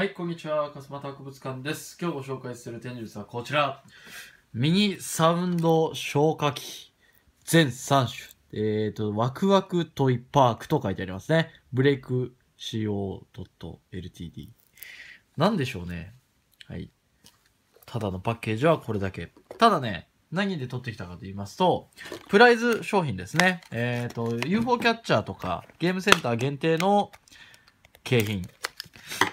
はい、こんにちは。かすまた博物館です。今日ご紹介する展示物はこちら。ミニサウンド消火器。全3種。えっ、ー、と、ワクワクトイパークと書いてありますね。ブレイク CO.ltd。なんでしょうね。はい。ただのパッケージはこれだけ。ただね、何で取ってきたかと言いますと、プライズ商品ですね。えっ、ー、と、UFO キャッチャーとか、ゲームセンター限定の景品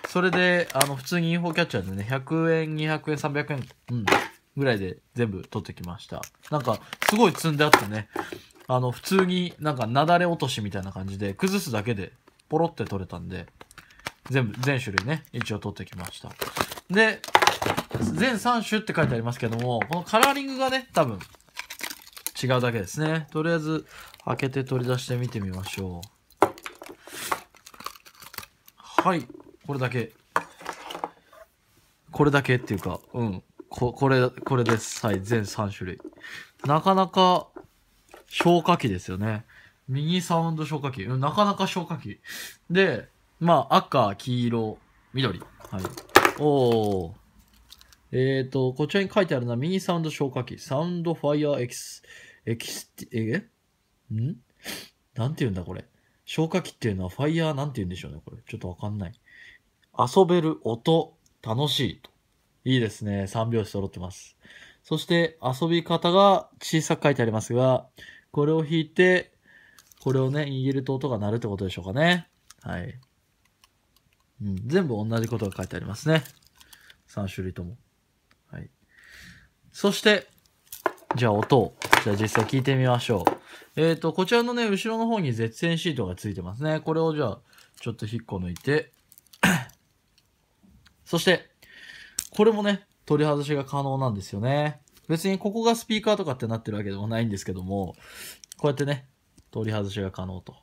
それで、あの、普通にイフォーキャッチャーでね、100円、200円、300円、うん、ぐらいで全部取ってきました。なんか、すごい積んであってね、あの、普通になんか、なだれ落としみたいな感じで、崩すだけで、ポロって取れたんで、全部、全種類ね、一応取ってきました。で、全3種って書いてありますけども、このカラーリングがね、多分、違うだけですね。とりあえず、開けて取り出して見てみましょう。はい。これだけこれだけっていうかうんここれこれですはい全3種類なかなか消火器ですよね右サウンド消火器、うん、なかなか消火器でまあ赤黄色緑はいおおえっ、ー、と、こちらに書いてあるのはミニサウンド消火器、サウンドファイアーエキス、エキスティ、えんなんて言うんだこれ。消火器っていうのはファイヤーなんて言うんでしょうねこれ。ちょっとわかんない。遊べる音、楽しいと。いいですね。3拍子揃ってます。そして遊び方が小さく書いてありますが、これを弾いて、これをね、握ると音が鳴るってことでしょうかね。はい。うん、全部同じことが書いてありますね。3種類とも。はい。そして、じゃあ音を、じゃあ実際聞いてみましょう。えっ、ー、と、こちらのね、後ろの方に絶縁シートがついてますね。これをじゃあ、ちょっと引っこ抜いて、そして、これもね、取り外しが可能なんですよね。別にここがスピーカーとかってなってるわけでもないんですけども、こうやってね、取り外しが可能と。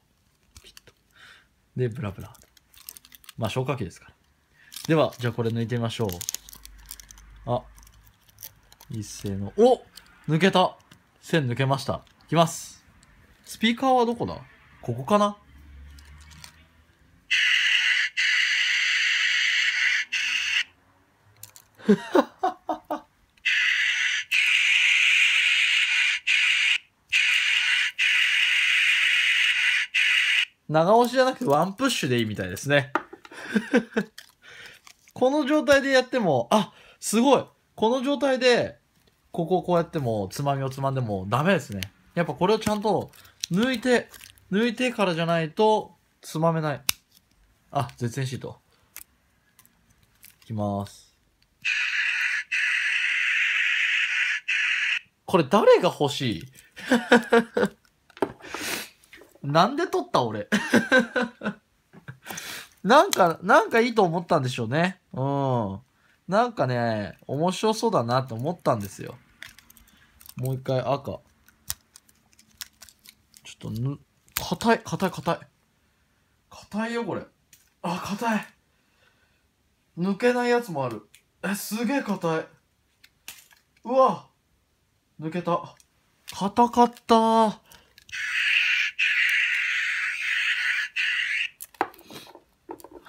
で、ブラブラ。まあ消火器ですから。では、じゃあこれ抜いてみましょう。あ。一斉の。お抜けた線抜けました。いきます。スピーカーはどこだここかな長押しじゃなくてワンプッシュでいいみたいですね。この状態でやっても、あ、すごいこの状態で、ここをこうやっても、つまみをつまんでもダメですね。やっぱこれをちゃんと抜いて、抜いてからじゃないと、つまめない。あ、絶縁シート。いきます。これ誰が欲しい なんで撮った俺 なんか、なんかいいと思ったんでしょうね。うん。なんかね、面白そうだなと思ったんですよ。もう一回赤。ちょっとぬ、硬い、硬い、硬い。硬いよ、これ。あ、硬い。抜けないやつもある。え、すげえ硬い。うわ抜けた。硬かったは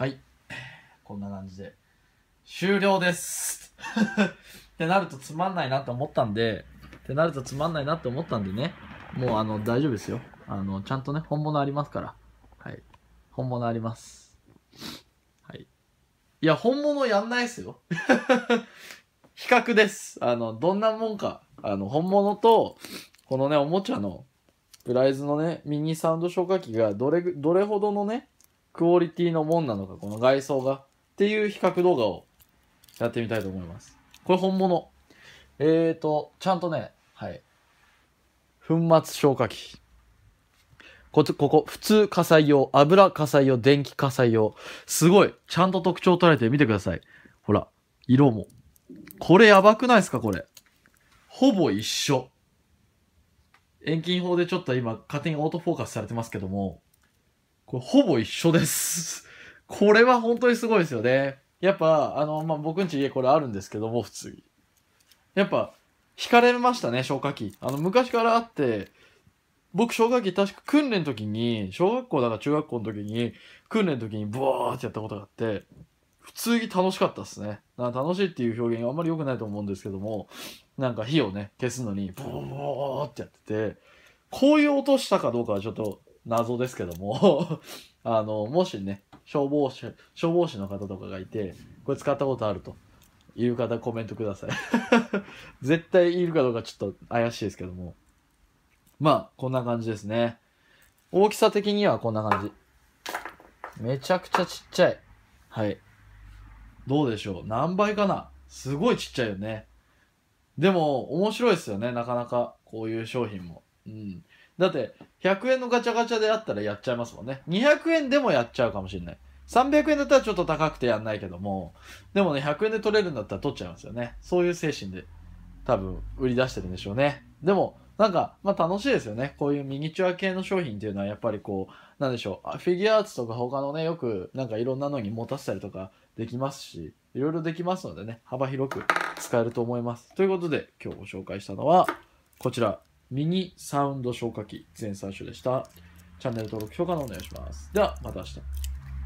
い。こんな感じで。終了です ってなるとつまんないなって思ったんで、ってなるとつまんないなって思ったんでね、もうあの、大丈夫ですよ。あの、ちゃんとね、本物ありますから。はい。本物あります。はい。いや、本物やんないっすよ。比較です。あの、どんなもんかあの、本物と、このね、おもちゃの、プライズのね、ミニサウンド消火器が、どれ、どれほどのね、クオリティのもんなのか、この外装が、っていう比較動画を、やってみたいと思います。これ本物。えーと、ちゃんとね、はい。粉末消火器。こここ、普通火災用、油火災用、電気火災用。すごい。ちゃんと特徴取られて見てください。ほら、色も。これやばくないですかこれ。ほぼ一緒。遠近法でちょっと今、勝手にオートフォーカスされてますけども、これほぼ一緒です。これは本当にすごいですよね。やっぱ、あの、まあ、僕んち家これあるんですけども、普通に。やっぱ、惹かれましたね、消火器。あの、昔からあって、僕、消火器確か訓練の時に、小学校だから中学校の時に、訓練の時にブワーってやったことがあって、普通に楽しかったっすね。な楽しいっていう表現あんまり良くないと思うんですけどもなんか火をね消すのにボーボーってやっててこういう音したかどうかはちょっと謎ですけども あのもしね消防士消防士の方とかがいてこれ使ったことあるという方コメントください 絶対いるかどうかちょっと怪しいですけどもまあこんな感じですね大きさ的にはこんな感じめちゃくちゃちっちゃいはいどうでしょう何倍かなすごいちっちゃいよね。でも、面白いですよね。なかなか、こういう商品も。うん。だって、100円のガチャガチャであったらやっちゃいますもんね。200円でもやっちゃうかもしれない。300円だったらちょっと高くてやんないけども、でもね、100円で取れるんだったら取っちゃいますよね。そういう精神で、多分、売り出してるんでしょうね。でも、なんか、まあ楽しいですよね。こういうミニチュア系の商品っていうのは、やっぱりこう、なんでしょう。フィギュアアーツとか他のね、よく、なんかいろんなのに持たせたりとか、できますし、いろいろできますのでね、幅広く使えると思います。ということで、今日ご紹介したのは、こちら、ミニサウンド消火器全3種でした。チャンネル登録、評価のお願いします。では、また明日。